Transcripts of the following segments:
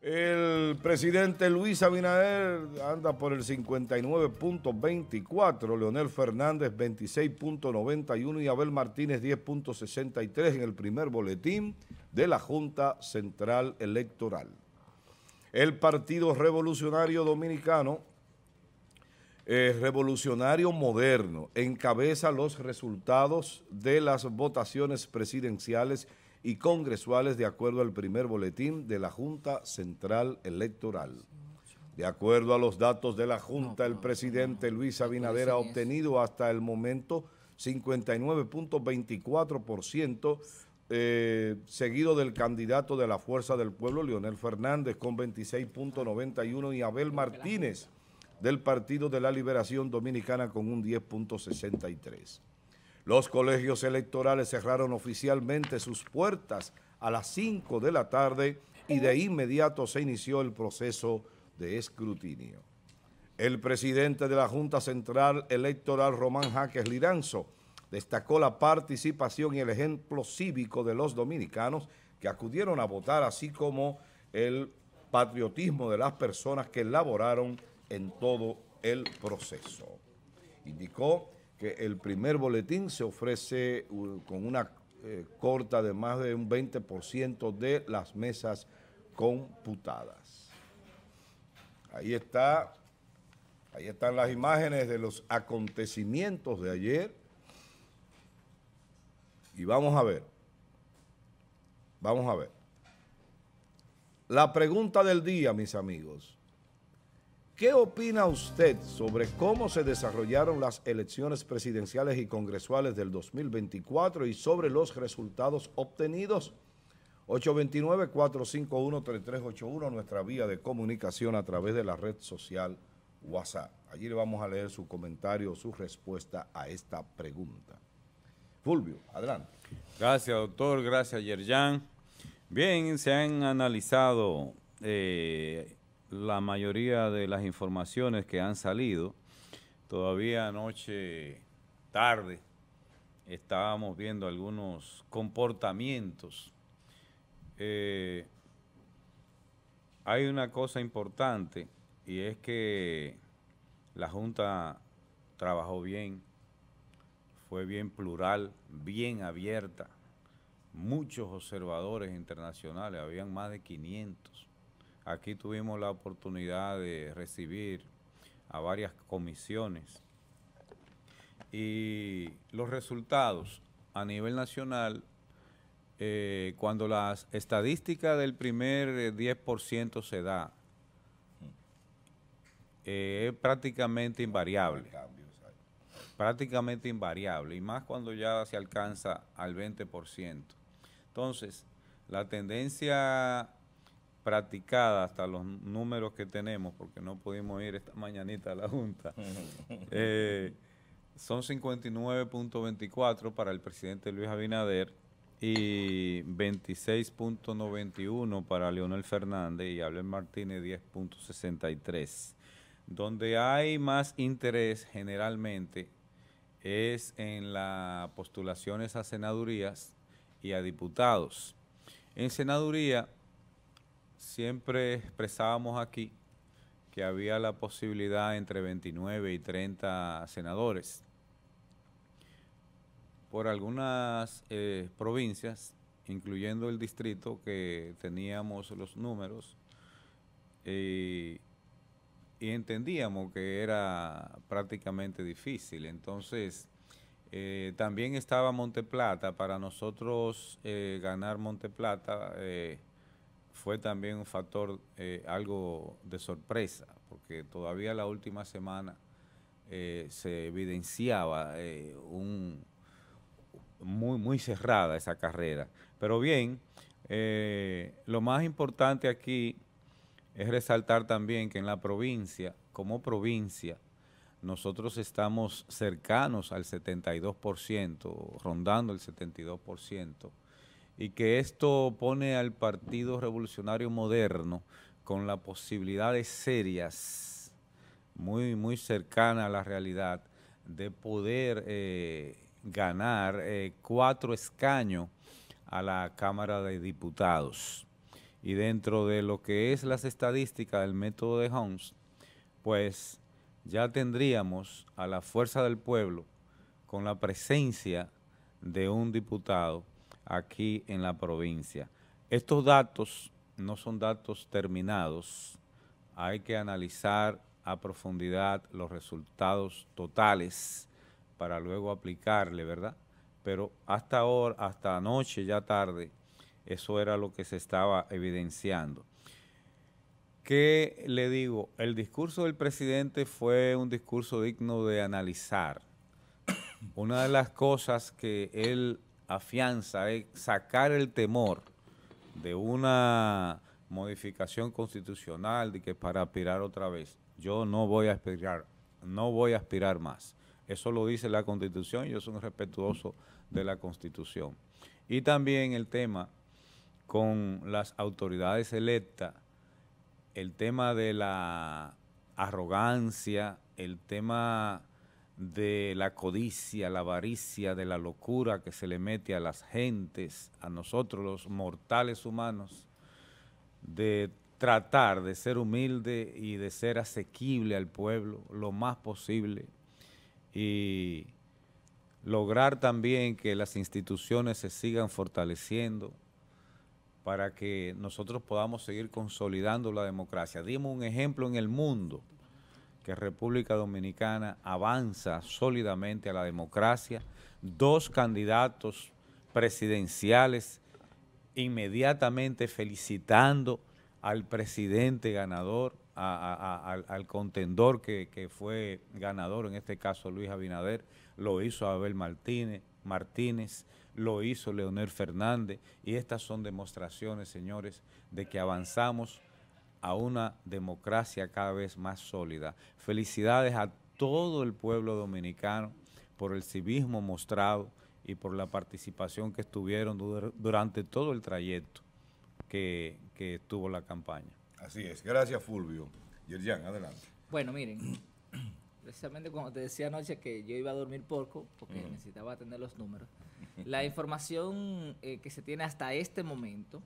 El presidente Luis Abinader anda por el 59.24, Leonel Fernández 26.91 y Abel Martínez 10.63 en el primer boletín de la Junta Central Electoral. El Partido Revolucionario Dominicano, eh, Revolucionario Moderno, encabeza los resultados de las votaciones presidenciales y congresuales de acuerdo al primer boletín de la Junta Central Electoral. De acuerdo a los datos de la Junta, el presidente Luis Abinader ha obtenido hasta el momento 59.24%, eh, seguido del candidato de la Fuerza del Pueblo, Leonel Fernández, con 26.91% y Abel Martínez, del Partido de la Liberación Dominicana, con un 10.63%. Los colegios electorales cerraron oficialmente sus puertas a las 5 de la tarde y de inmediato se inició el proceso de escrutinio. El presidente de la Junta Central Electoral, Román Jaques Liranzo, destacó la participación y el ejemplo cívico de los dominicanos que acudieron a votar, así como el patriotismo de las personas que laboraron en todo el proceso. Indicó que el primer boletín se ofrece uh, con una eh, corta de más de un 20% de las mesas computadas. Ahí está, ahí están las imágenes de los acontecimientos de ayer. Y vamos a ver, vamos a ver. La pregunta del día, mis amigos. ¿Qué opina usted sobre cómo se desarrollaron las elecciones presidenciales y congresuales del 2024 y sobre los resultados obtenidos? 829-451-3381, nuestra vía de comunicación a través de la red social WhatsApp. Allí le vamos a leer su comentario, su respuesta a esta pregunta. Fulvio, adelante. Gracias, doctor. Gracias, Yerjan. Bien, se han analizado... Eh, la mayoría de las informaciones que han salido. Todavía anoche tarde estábamos viendo algunos comportamientos. Eh, hay una cosa importante y es que la Junta trabajó bien, fue bien plural, bien abierta. Muchos observadores internacionales, habían más de 500 Aquí tuvimos la oportunidad de recibir a varias comisiones y los resultados a nivel nacional, eh, cuando las estadísticas del primer 10% eh, se da, eh, es prácticamente invariable. Prácticamente invariable, y más cuando ya se alcanza al 20%. Entonces, la tendencia practicada hasta los números que tenemos, porque no pudimos ir esta mañanita a la Junta, eh, son 59.24 para el presidente Luis Abinader y 26.91 para Leonel Fernández y Abel Martínez 10.63. Donde hay más interés generalmente es en las postulaciones a senadurías y a diputados. En senaduría siempre expresábamos aquí que había la posibilidad entre 29 y 30 senadores. Por algunas eh, provincias, incluyendo el distrito que teníamos los números, y entendíamos que era prácticamente difícil. Entonces, eh, también estaba Monteplata, para nosotros eh, ganar Monteplata fue también un factor eh, algo de sorpresa, porque todavía la última semana eh, se evidenciaba eh, un, muy, muy cerrada esa carrera. Pero bien, lo más importante aquí es resaltar también que en la provincia, como provincia, nosotros estamos cercanos al 72%, rondando el 72% y que esto pone al Partido Revolucionario Moderno con las posibilidades serias, muy, muy cercana a la realidad, de poder eh, ganar eh, cuatro escaños a la Cámara de Diputados. Y dentro de lo que es las estadísticas del método de Homs, pues ya tendríamos a la fuerza del pueblo con la presencia de un diputado aquí en la provincia. Estos datos no son datos terminados, hay que analizar a profundidad los resultados totales para luego aplicarle, ¿verdad? Pero hasta ahora, hasta anoche, ya tarde, eso era lo que se estaba evidenciando. ¿Qué le digo? El discurso del presidente fue un discurso digno de analizar. Una de las cosas que él afianza es sacar el temor de una modificación constitucional de que para aspirar otra vez, yo no voy a aspirar, no voy a aspirar más. Eso lo dice la Constitución, y yo soy un respetuoso de la Constitución. Y también el tema con las autoridades electas, el tema de la arrogancia, el tema de la codicia, la avaricia, de la locura que se le mete a las gentes, a nosotros los mortales humanos, de tratar de ser humilde y de ser asequible al pueblo lo más posible y lograr también que las instituciones se sigan fortaleciendo para que nosotros podamos seguir consolidando la democracia. Dimos un ejemplo en el mundo que República Dominicana avanza sólidamente a la democracia, dos candidatos presidenciales inmediatamente felicitando al presidente ganador, al, contendor que, fue ganador, en este caso Luis Abinader, lo hizo Abel Martínez, Martínez, lo hizo Leonel Fernández, y estas son demostraciones, señores, de que avanzamos a una democracia cada vez más sólida. Felicidades a todo el pueblo dominicano por el civismo mostrado y por la participación que estuvieron durante todo el trayecto que, que tuvo la campaña. Así es. Gracias, Fulvio. Yerjan, adelante. Bueno, miren, precisamente cuando te decía anoche que yo iba a dormir poco, porque necesitaba tener los números, la información eh, que se tiene hasta este momento,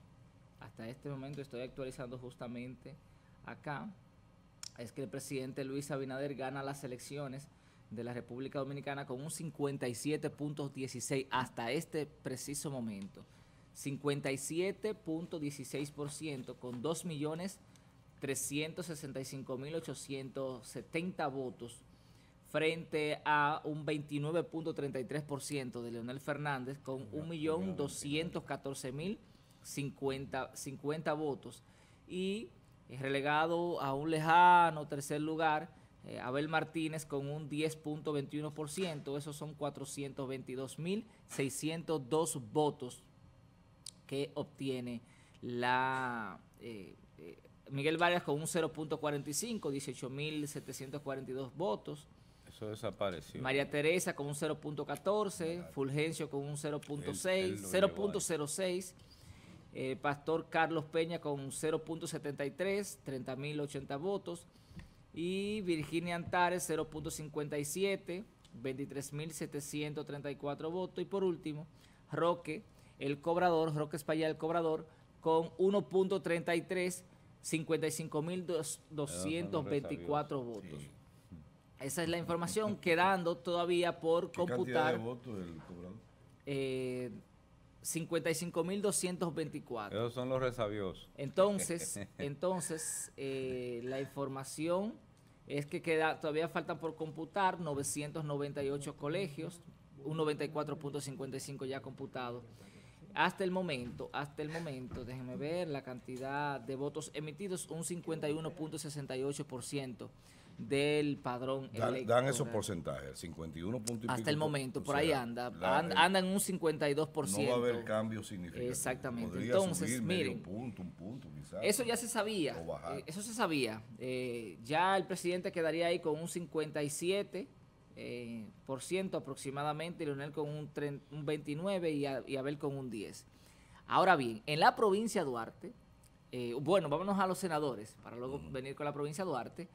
hasta este momento estoy actualizando justamente acá, es que el presidente Luis Abinader gana las elecciones de la República Dominicana con un 57.16 hasta este preciso momento. 57.16% con 2.365.870 votos frente a un 29.33% de Leonel Fernández con 1.214.000 50, 50 votos. Y relegado a un lejano tercer lugar, eh, Abel Martínez con un 10.21%, esos son 422.602 votos que obtiene la eh, eh, Miguel Vargas con un 0.45, 18.742 votos. Eso desapareció. María Teresa con un 0.14, Fulgencio con un 0.6, 0.06 eh, Pastor Carlos Peña con 0.73, 30.080 votos. Y Virginia Antares 0.57, 23.734 votos. Y por último, Roque, el cobrador, Roque España, el cobrador, con 1.33, 55.224 ah, votos. Esa es la información quedando todavía por computar. Eh, 55.224. Esos son los resabios. Entonces, entonces eh, la información es que queda, todavía falta por computar 998 colegios, un 94.55 ya computado. Hasta el momento, hasta el momento, déjenme ver la cantidad de votos emitidos, un 51.68% del padrón dan, esos porcentajes, 51 puntos Hasta el momento, por, ahí anda, eh, anda. en un 52%. No va a haber cambio significativo. Exactamente. Entonces, miren. eso ya se sabía. Eh, eso se sabía. Eh, ya el presidente quedaría ahí con un 57%. por ciento aproximadamente, Leonel con un, 29 y, Abel con un 10. Ahora bien, en la provincia de Duarte, bueno, vámonos a los senadores para luego venir con la provincia de Duarte.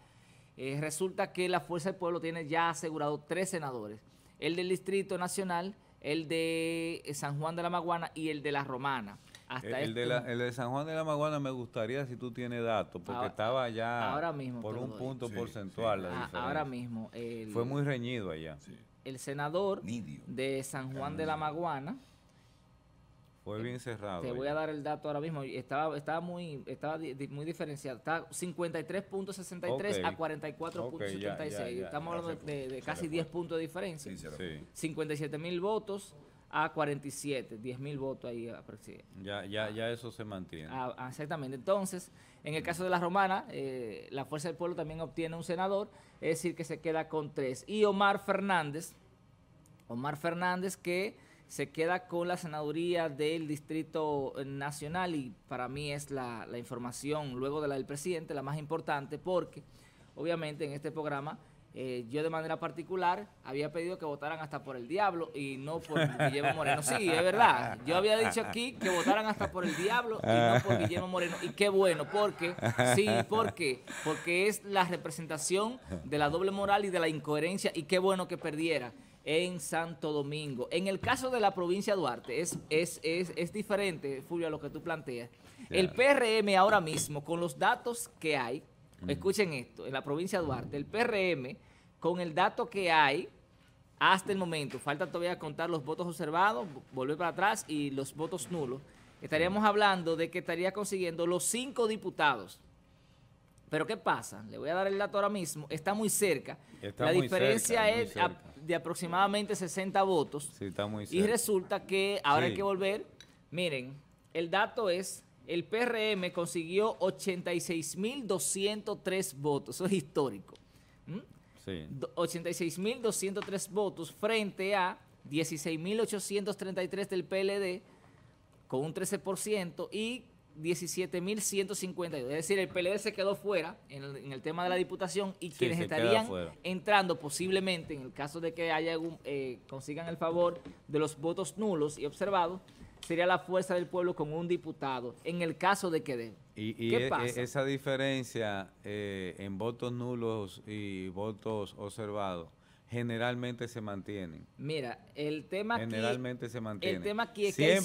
Eh, resulta que la Fuerza del Pueblo tiene ya asegurado tres senadores, el del Distrito Nacional, el de eh, San Juan de la Maguana y el de la Romana. Hasta este el, de San Juan de la Maguana me gustaría si tú tienes datos, porque estaba ya ahora mismo por un punto porcentual. La ah, ahora mismo. Fue muy reñido allá. El senador de San Juan de la Maguana bien em, cerrado. Te voy a dar el dato ahora mismo. Estaba, estaba muy, estaba muy diferenciado. Está 53.63 a 44.76. Estamos hablando de, casi 10 puntos de diferencia. Sí, 57 mil votos a 47, 10 mil votos ahí Ya, ya, ya eso se mantiene. Ah, ah, exactamente. Entonces, en el caso de la romana, eh, la Fuerza del Pueblo también obtiene un senador, es decir, que se queda con tres. Y Omar Fernández, Omar Fernández que se queda con la senaduría del Distrito eh, Nacional y para mí es la, información luego de la del presidente la más importante porque obviamente en este programa eh, yo de manera particular había pedido que votaran hasta por el diablo y no por Guillermo Moreno. Sí, es verdad. Yo había dicho aquí que votaran hasta por el diablo y no por ah. Guillermo Moreno. Y qué bueno, porque, sí, porque, porque es la representación de la doble moral y de la incoherencia y qué bueno que perdiera en Santo Domingo. En el caso de la provincia de Duarte, es, es, diferente, Fulvio, a lo que tú planteas. El PRM ahora mismo, con los datos que hay, escuchen esto, en la provincia de Duarte, el PRM, con el dato que hay hasta el momento, falta todavía contar los votos observados, volver para atrás y los votos nulos, estaríamos hablando de que estaría consiguiendo los cinco diputados pero ¿qué pasa? Le voy a dar el dato ahora mismo. Está muy cerca. la diferencia es de aproximadamente 60 votos. Sí, está muy cerca. Y resulta que ahora hay que volver. Miren, el dato es, el PRM consiguió 86.203 votos. Eso es histórico. ¿Mm? Sí. 86.203 votos frente a 16.833 del PLD con un 13% y 17.152. Es decir, el PLD se quedó fuera en el, tema de la diputación y quienes estarían entrando posiblemente, en el caso de que haya algún, eh, consigan el favor de los votos nulos y observados, sería la fuerza del pueblo con un diputado, en el caso de que den. qué e, e, pasa? esa diferencia eh, en votos nulos y votos observados, generalmente se mantienen. Mira, el tema generalmente se mantiene. El tema aquí es que hay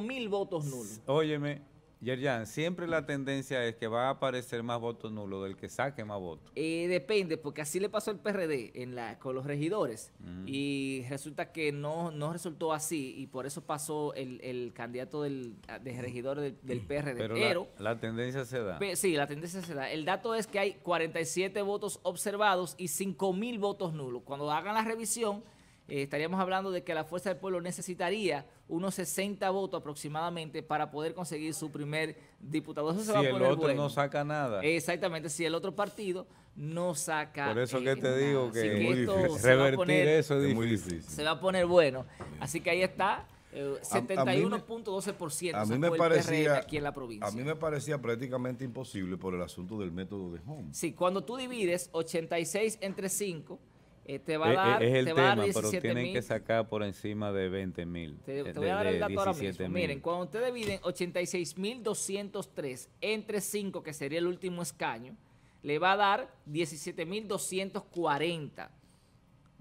mil votos nulos. Óyeme, Yerjan, siempre la tendencia es que va a aparecer más votos nulos del que saque más votos. Eh, depende, porque así le pasó al PRD con los regidores y resulta que no, no resultó así y por eso pasó el, candidato del, ah, de regidor del, PRD. Pero, la, tendencia se da. sí, la tendencia se da. El dato es que hay 47 votos observados y 5 mil votos nulos. Cuando hagan la revisión eh, estaríamos hablando de que la Fuerza del Pueblo necesitaría unos 60 votos aproximadamente para poder conseguir su primer diputado. si el otro no saca nada. Exactamente, si el otro partido no saca Por eso eh, que te digo que, revertir eso es muy difícil. Se va a poner bueno. Así que ahí está. 71.12% eh, a mí me parecía aquí en la provincia. A mí me parecía prácticamente imposible por el asunto del método de Home. Sí, cuando tú divides 86 entre 5, eh, eh, eh, te va a dar, es, el tema, pero tienen que sacar por encima de 20 mil. Te, te, voy a dar el dato ahora mismo. Miren, cuando ustedes dividen 86.203 entre 5, que sería el último escaño, le va a dar 17.240.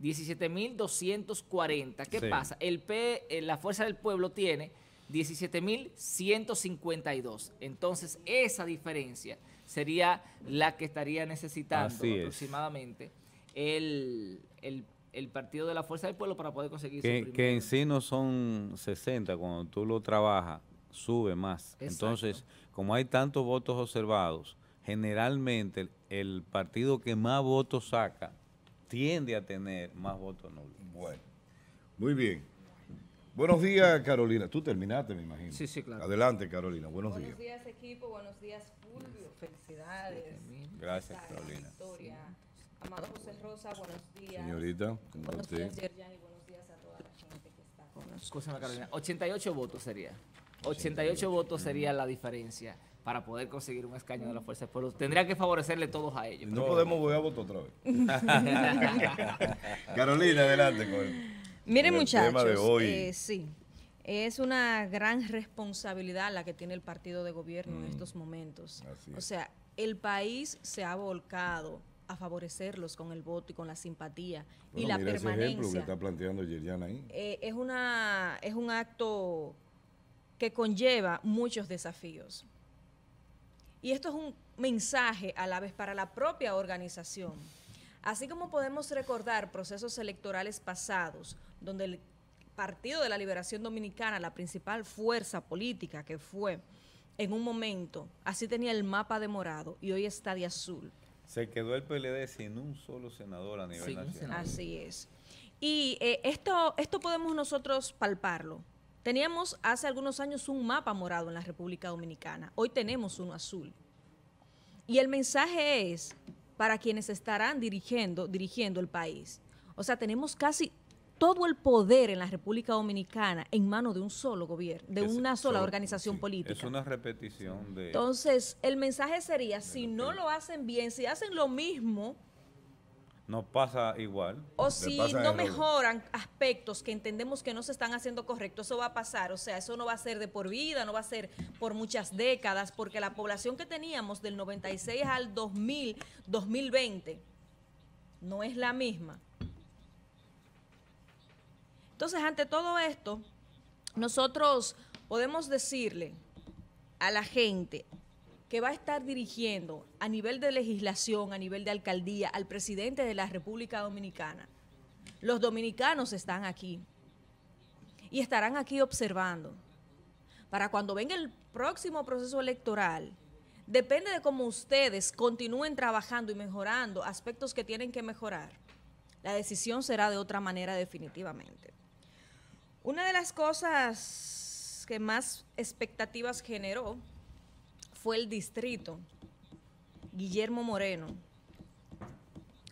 17.240. ¿Qué pasa? El P, la Fuerza del Pueblo tiene 17.152. Entonces, esa diferencia sería la que estaría necesitando aproximadamente. Es el, el, Partido de la Fuerza del Pueblo para poder conseguir que, que en sí no son 60, cuando tú lo trabajas, sube más. Entonces, como hay tantos votos observados, generalmente el, partido que más votos saca tiende a tener más votos nulos. Bueno, muy bien. Buenos días, Carolina. Tú terminaste, me imagino. Sí, sí, claro. Adelante, Carolina. Buenos, días. Buenos días, equipo. Buenos días, Fulvio. Felicidades. Gracias, Carolina. Amado José Rosa, buenos días. Señorita, buenos días, Yerjan, y buenos días a toda la gente que está con nosotros. Escúchame, Carolina, 88 votos sería. 88 votos sería la diferencia para poder conseguir un escaño de la Fuerza del Pueblo. Tendría que favorecerle todos a ellos. No podemos volver a votar otra vez. Carolina, adelante con Miren, muchachos, eh, sí, es una gran responsabilidad la que tiene el partido de gobierno en mm. estos momentos. O sea, el país se ha volcado a favorecerlos con el voto y con la simpatía y la permanencia. planteando ahí. Eh, es, una, es un acto que conlleva muchos desafíos. Y esto es un mensaje a la vez para la propia organización. Así como podemos recordar procesos electorales pasados, donde el Partido de la Liberación Dominicana, la principal fuerza política que fue en un momento, así tenía el mapa de morado y hoy está de azul. Se quedó el PLD sin un solo senador a nivel nacional. Así es. Y eh, esto, esto podemos nosotros palparlo. Teníamos hace algunos años un mapa morado en la República Dominicana. Hoy tenemos uno azul. Y el mensaje es para quienes estarán dirigiendo, dirigiendo el país. O sea, tenemos casi todo el poder en la República Dominicana en manos de un solo gobierno, de una sola organización política. Es una repetición de... Entonces, el mensaje sería, si no lo hacen bien, si hacen lo mismo... No pasa igual. O si no mejoran aspectos que entendemos que no se están haciendo correctos, eso va a pasar. O sea, eso no va a ser de por vida, no va a ser por muchas décadas, porque la población que teníamos del 96 al 2000, 2020, no es la misma. Entonces, ante todo esto, nosotros podemos decirle a la gente que va a estar dirigiendo a nivel de legislación, a nivel de alcaldía, al presidente de la República Dominicana. Los dominicanos están aquí y estarán aquí observando. Para cuando venga el próximo proceso electoral, depende de cómo ustedes continúen trabajando y mejorando aspectos que tienen que mejorar. La decisión será de otra manera definitivamente. Una de las cosas que más expectativas generó fue el distrito. Guillermo Moreno,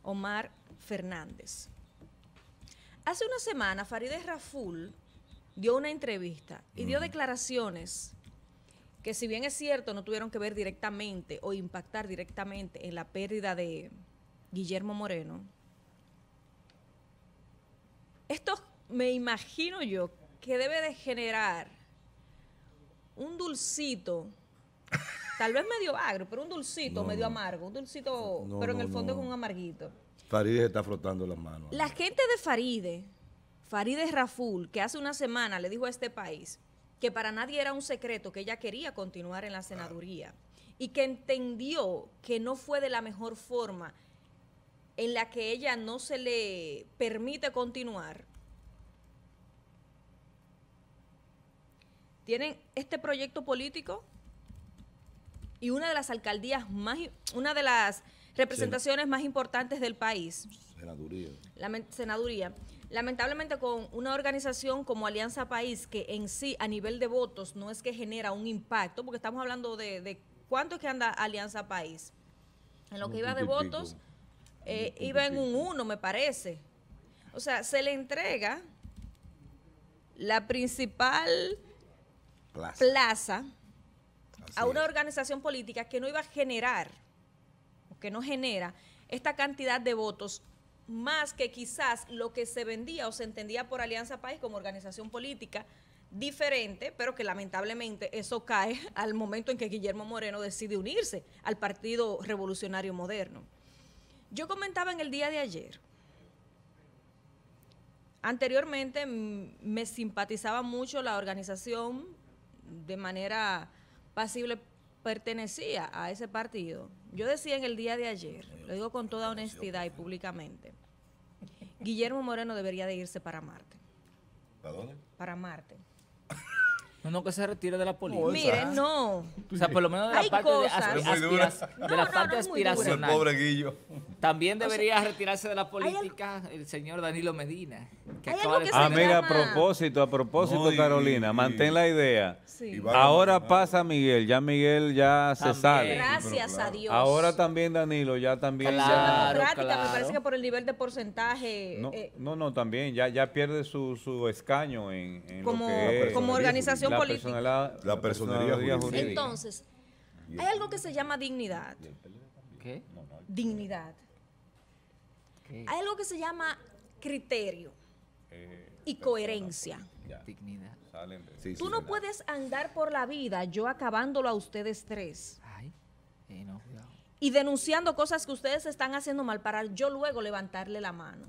Omar Fernández. Hace una semana Farideh Raful dio una entrevista y dio declaraciones que si bien es cierto no tuvieron que ver directamente o impactar directamente en la pérdida de Guillermo Moreno, estos me imagino yo que debe de generar un dulcito, tal vez medio agro, pero un dulcito medio amargo, un dulcito, pero en el fondo es un amarguito. Farideh está frotando las manos. La gente de Faride, Farideh Raful, que hace una semana le dijo a este país que para nadie era un secreto que ella quería continuar en la senaduría y que entendió que no fue de la mejor forma en la que ella no se le permite continuar tienen este proyecto político y una de las alcaldías más, una de las representaciones más importantes del país. Senaduría. senaduría. Lamentablemente con una organización como Alianza País, que en sí a nivel de votos no es que genera un impacto, porque estamos hablando de, cuánto es que anda Alianza País. En lo que iba de votos, eh, iba en un uno, me parece. O sea, se le entrega la principal Plaza, a una organización política que no iba a generar, que no genera, esta cantidad de votos más que quizás lo que se vendía o se entendía por Alianza País como organización política diferente, pero que lamentablemente eso cae al momento en que Guillermo Moreno decide unirse al Partido Revolucionario Moderno. Yo comentaba en el día de ayer, anteriormente me simpatizaba mucho la organización de manera pasible pertenecía a ese partido, yo decía en el día de ayer, lo digo con toda honestidad y públicamente, Guillermo Moreno debería de irse para Marte. ¿Para dónde? Para Marte no que se retire de la política. Mire, no. O sea, por lo menos de la parte de, aspiras, de la parte no, aspiracional. Pobre Guillo. También debería retirarse de la política el señor Danilo Medina. Que acaba de ah, mira, a propósito, a propósito, Carolina, mantén la idea. Sí. Ahora pasa Miguel, ya Miguel ya se sale. Gracias a Dios. Ahora también Danilo, ya también. Claro, ya. Claro. me parece que por el nivel de porcentaje. Eh, no, no, también, ya, ya pierde su, su escaño en, en como, lo que es, como organización la personalidad, Entonces, hay algo que se llama dignidad. ¿Qué? Dignidad. Hay algo que se llama criterio eh, y coherencia. Dignidad. Tú no puedes andar por la vida yo acabándolo a ustedes tres. Eh, y denunciando cosas que ustedes están haciendo mal para yo luego levantarle la mano.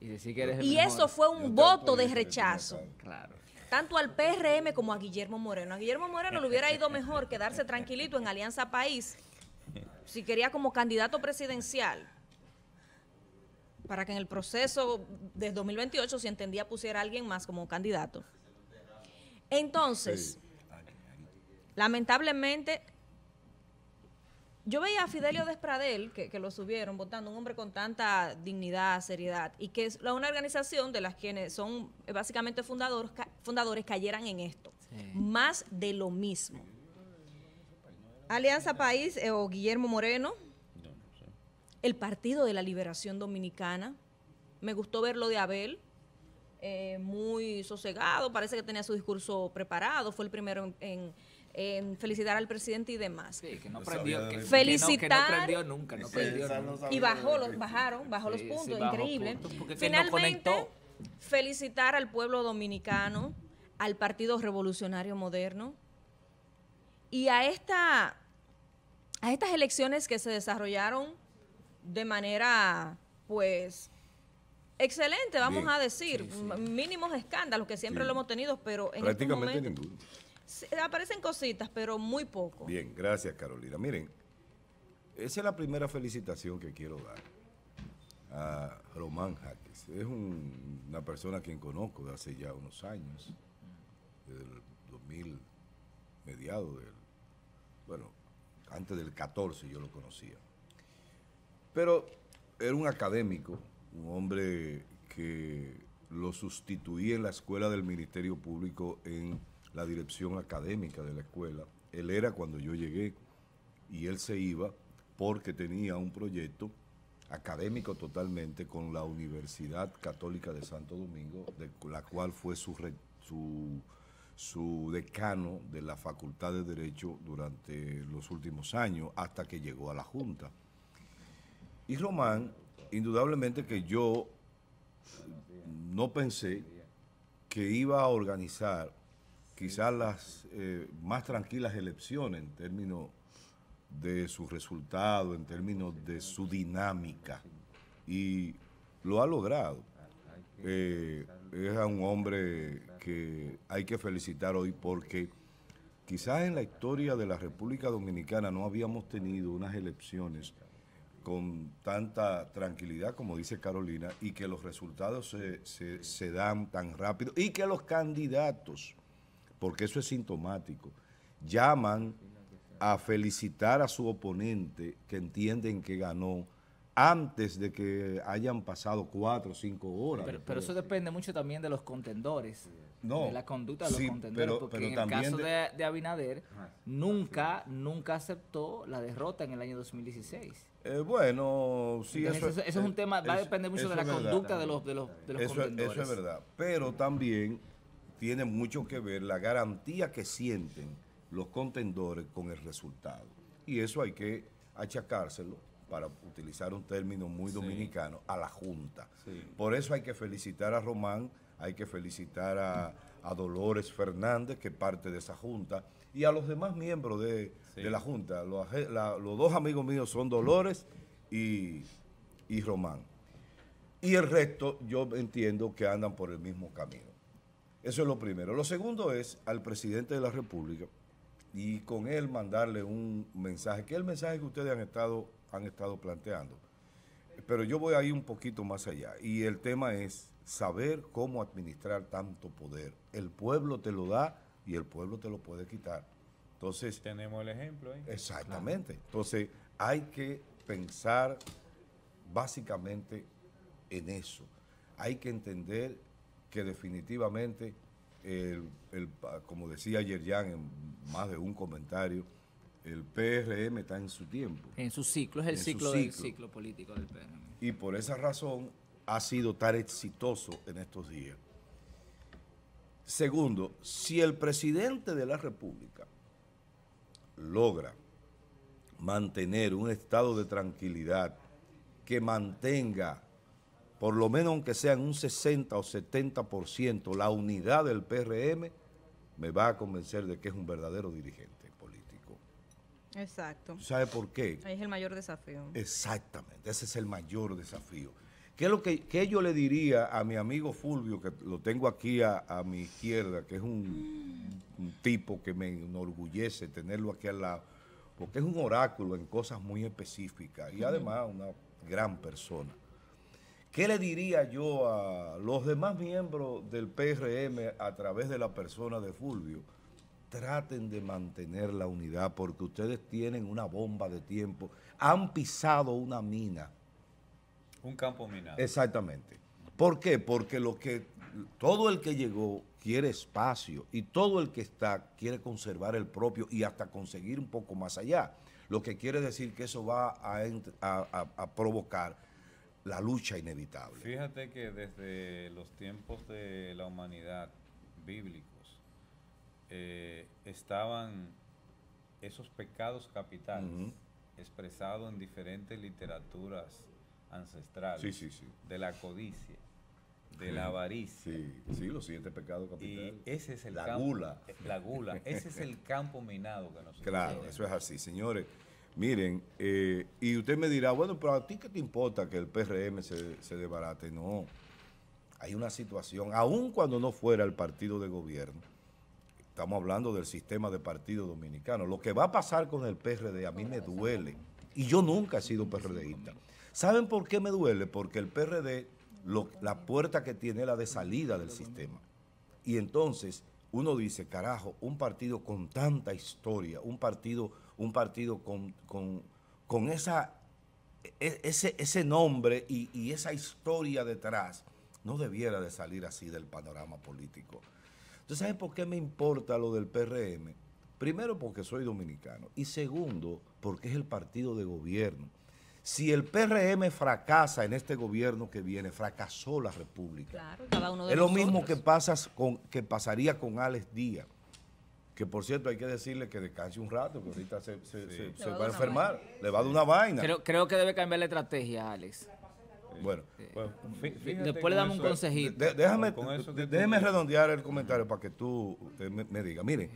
Y, eso fue un voto de rechazo. Claro tanto al PRM como a Guillermo Moreno. A Guillermo Moreno le hubiera ido mejor quedarse tranquilito en Alianza País si quería como candidato presidencial para que en el proceso de 2028, se entendía, pusiera a alguien más como candidato. Entonces, lamentablemente, yo veía a Fidelio Despradel, que, lo subieron votando, un hombre con tanta dignidad, seriedad, y que es una organización de las quienes son eh, básicamente fundadores, fundadores cayeran en esto. Más de lo mismo. Alianza País eh, o Guillermo Moreno, el Partido de la Liberación Dominicana, me gustó verlo de Abel, eh, muy sosegado, parece que tenía su discurso preparado, fue el primero en felicitar al presidente y demás. felicitar. Y bajó los, bajaron, bajó los puntos, increíble. Finalmente, felicitar al pueblo dominicano, al Partido Revolucionario Moderno y a, esta, a estas elecciones que se desarrollaron de manera, pues, excelente, vamos a decir, mínimos escándalos que siempre lo hemos tenido, pero en este Prácticamente este momento, aparecen cositas, pero muy poco. Bien, gracias Carolina. Miren, esa es la primera felicitación que quiero dar a Román Jaques. Es una persona a quien conozco de hace ya unos años, desde el 2000, mediado del, bueno, antes del 14 yo lo conocía. Pero era un académico, un hombre que lo sustituí en la escuela del Ministerio Público en la dirección académica de la escuela. Él era cuando yo llegué y él se iba porque tenía un proyecto académico totalmente con la Universidad Católica de Santo Domingo, de la cual fue su, su decano de la Facultad de Derecho durante los últimos años, hasta que llegó a la Junta. Y Román, indudablemente que yo no pensé que iba a organizar quizás las eh, más tranquilas elecciones en términos de su resultado, en términos de su dinámica. Y lo ha logrado. Eh, es a un hombre que hay que felicitar hoy porque quizás en la historia de la República Dominicana no habíamos tenido unas elecciones con tanta tranquilidad, como dice Carolina, y que los resultados se dan tan rápido y que los candidatos porque eso es sintomático, llaman a felicitar a su oponente que entienden que ganó antes de que hayan pasado cuatro o cinco horas. Pero, eso depende mucho también de los contendores, no, de la conducta de los contendores, porque en el caso de, Abinader ah, nunca, nunca aceptó la derrota en el año 2016. Eh, bueno, sí, eso, es un tema, va a depender mucho de la conducta de los, de los, contendores. Eso es verdad, pero también tiene mucho que ver la garantía que sienten los contendores con el resultado. Y eso hay que achacárselo, para utilizar un término muy dominicano, a la Junta. Por eso hay que felicitar a Román, hay que felicitar a, Dolores Fernández, que parte de esa Junta, y a los demás miembros de, la Junta. Los, dos amigos míos son Dolores y Román. Y el resto yo entiendo que andan por el mismo camino. Eso es lo primero. Lo segundo es al presidente de la República y con él mandarle un mensaje, que es el mensaje que ustedes han estado, han estado planteando. Pero yo voy ahí un poquito más allá. Y el tema es saber cómo administrar tanto poder. El pueblo te lo da y el pueblo te lo puede quitar. Entonces. Tenemos el ejemplo ahí. Exactamente. Entonces, hay que pensar básicamente en eso. Hay que entender que definitivamente, como decía ayer ya en más de un comentario, el PRM está en su tiempo. En su ciclo, es el ciclo, ciclo político del PRM. Y por esa razón ha sido tan exitoso en estos días. Segundo, si el presidente de la República logra mantener un estado de tranquilidad que mantenga por lo menos aunque sean un 60 o 70%, la unidad del PRM, me va a convencer de que es un verdadero dirigente político. Exacto. ¿Sabe por qué? Es el mayor desafío. Exactamente, ese es el mayor desafío. ¿Qué es lo que, yo le diría a mi amigo Fulvio, que lo tengo aquí a, mi izquierda, que es un, un tipo que me enorgullece tenerlo aquí al lado, porque es un oráculo en cosas muy específicas y además una gran persona. ¿Qué le diría yo a los demás miembros del PRM a través de la persona de Fulvio? Traten de mantener la unidad porque ustedes tienen una bomba de tiempo. Han pisado una mina. Un campo minado. Exactamente. ¿Por qué? Porque lo que, todo el que llegó quiere espacio y todo el que está quiere conservar el propio y hasta conseguir un poco más allá. Lo que quiere decir que eso va a, a provocar la lucha inevitable. Fíjate que desde los tiempos de la humanidad bíblicos eh, estaban esos pecados capitales expresados en diferentes literaturas ancestrales sí, sí, sí. de la codicia de la avaricia. Sí, sí, los siguientes pecados capitales. Y ese es el la gula. La gula. Ese es el campo minado que nosotros Claro, eso es así. Señores, Miren, eh, y usted me dirá, bueno, pero a ti qué te importa que el PRM se, se desbarate. No, hay una situación, aun cuando no fuera el partido de gobierno, estamos hablando del sistema de partido dominicano, lo que va a pasar con el PRD a mí me duele. Y yo nunca he sido PRDista. ¿Saben por qué me duele? Porque el PRD, lo, la puerta que tiene es la de salida del sistema. Y entonces uno dice, carajo, un partido con tanta historia, un partido un partido con, esa, e, ese, ese nombre y, esa historia detrás no debiera de salir así del panorama político. Entonces, saben por qué me importa lo del PRM? Primero, porque soy dominicano. Y segundo, porque es el partido de gobierno. Si el PRM fracasa en este gobierno que viene, fracasó la República. es lo mismo que, pasas con, que pasaría con Alex Díaz que por cierto hay que decirle que descanse un rato, que ahorita se, va a enfermar, le va a dar una vaina. Creo, creo que debe cambiar la estrategia, Alex. Bueno, después le damos un consejito. déjame, redondear el comentario para que tú me, digas. Mire,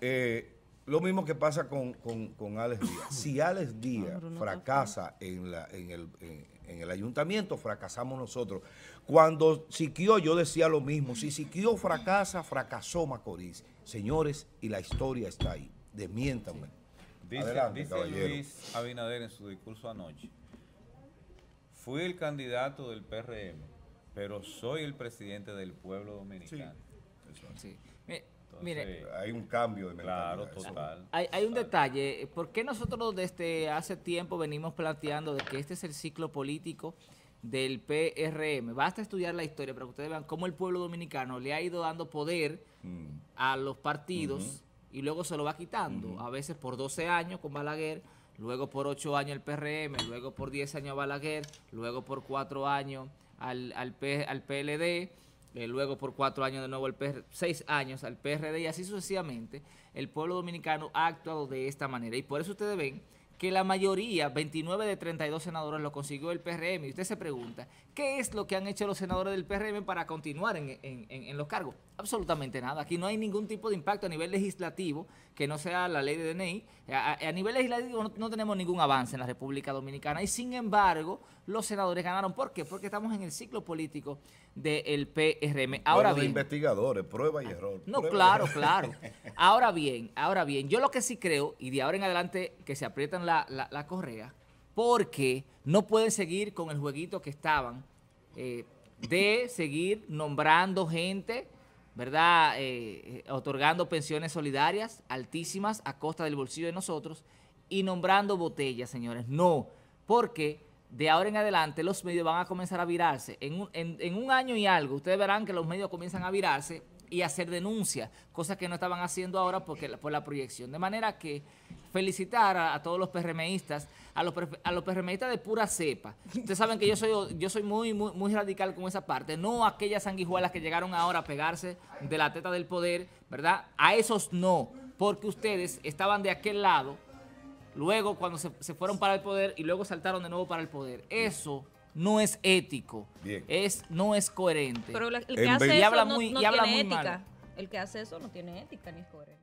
eh, lo mismo que pasa con, Alex Díaz. si Alex Díaz fracasa en, la, el, en el ayuntamiento fracasamos nosotros. Cuando Siquio yo decía lo mismo, si Siquio fracasa, fracasó Macorís. Señores, y la historia está ahí, desmiéntame. Dice, Luis Abinader en su discurso anoche, fui el candidato del PRM, pero soy el presidente del pueblo dominicano. Sí hay un cambio de total. Hay, un detalle. Porque nosotros desde hace tiempo venimos planteando de que este es el ciclo político del PRM? Basta estudiar la historia para que ustedes vean cómo el pueblo dominicano le ha ido dando poder mm. a los partidos y luego se lo va quitando. A veces por 12 años con Balaguer, luego por 8 años el PRM, luego por 10 años Balaguer, luego por 4 años al, al, al PLD eh, luego por cuatro años de nuevo el PR, seis años al PRD y así sucesivamente, el pueblo dominicano ha actuado de esta manera. Y por eso ustedes ven que la mayoría, 29 de 32 senadores, lo consiguió el PRM. Y usted se pregunta, ¿qué es lo que han hecho los senadores del PRM para continuar en, en, en, los cargos? Absolutamente nada. Aquí no hay ningún tipo de impacto a nivel legislativo que no sea la ley de DNI. A, nivel legislativo no, tenemos ningún avance en la República Dominicana y sin embargo los senadores ganaron. ¿Por qué? Porque estamos en el ciclo político del PRM. Ahora bien, investigadores, prueba y error. No, claro, claro. Ahora bien, ahora bien, yo lo que sí creo, y de ahora en adelante que se aprietan la, la, correa, porque no pueden seguir con el jueguito que estaban eh, de seguir nombrando gente, ¿verdad? Eh, eh, otorgando pensiones solidarias altísimas a costa del bolsillo de nosotros y nombrando botellas, señores. No, porque de ahora en adelante los medios van a comenzar a virarse. En un, en, un año y algo, ustedes verán que los medios comienzan a virarse y a hacer denuncias, cosas que no estaban haciendo ahora porque, por la proyección. De manera que felicitar a, todos los PRMistas, a los, a los PRMistas de pura cepa. Ustedes saben que yo soy, yo soy muy, muy, muy radical con esa parte, no aquellas sanguijuelas que llegaron ahora a pegarse de la teta del poder, ¿verdad? A esos no, porque ustedes estaban de aquel lado luego cuando se, fueron para el poder y luego saltaron de nuevo para el poder. Eso no es ético, Bien. es no es coherente. Pero el que hace eso habla no, muy, tiene ética. El que hace eso no tiene ética ni es coherente.